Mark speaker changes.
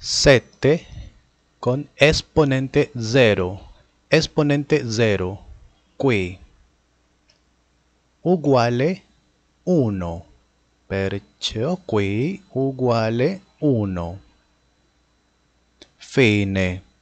Speaker 1: 7 con esponente 0, esponente 0, qui, uguale 1, perciò qui uguale 1. Fine.